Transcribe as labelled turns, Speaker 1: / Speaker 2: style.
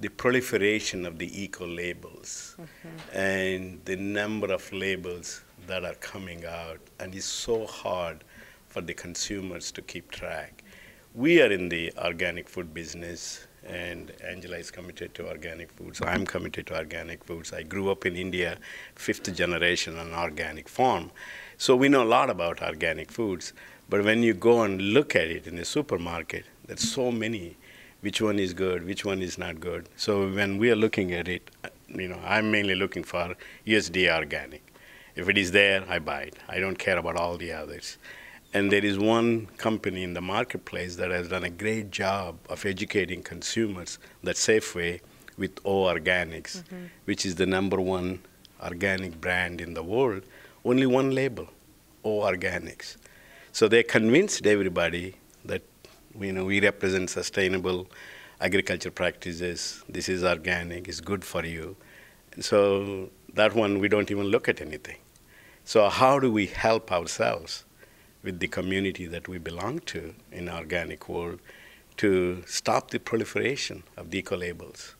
Speaker 1: the proliferation of the eco labels mm-hmm. and the number of labels that are coming out, and it's so hard for the consumers to keep track. We are in the organic food business, and Angela is committed to organic foods. I'm committed to organic foods. I grew up in India, fifth generation on organic farm. So we know a lot about organic foods. But when you go and look at it in the supermarket, there's so many which one is good, which one is not good. So when we are looking at it, you know, I'm mainly looking for USDA organic. If it is there, I buy it. I don't care about all the others. And there is one company in the marketplace that has done a great job of educating consumers that Safeway with O Organics, mm -hmm. which is the number one organic brand in the world, only one label, O Organics. So they convinced everybody you know, we represent sustainable agriculture practices. This is organic, it's good for you. So that one, we don't even look at anything. So how do we help ourselves with the community that we belong to in organic world to stop the proliferation of the eco labels?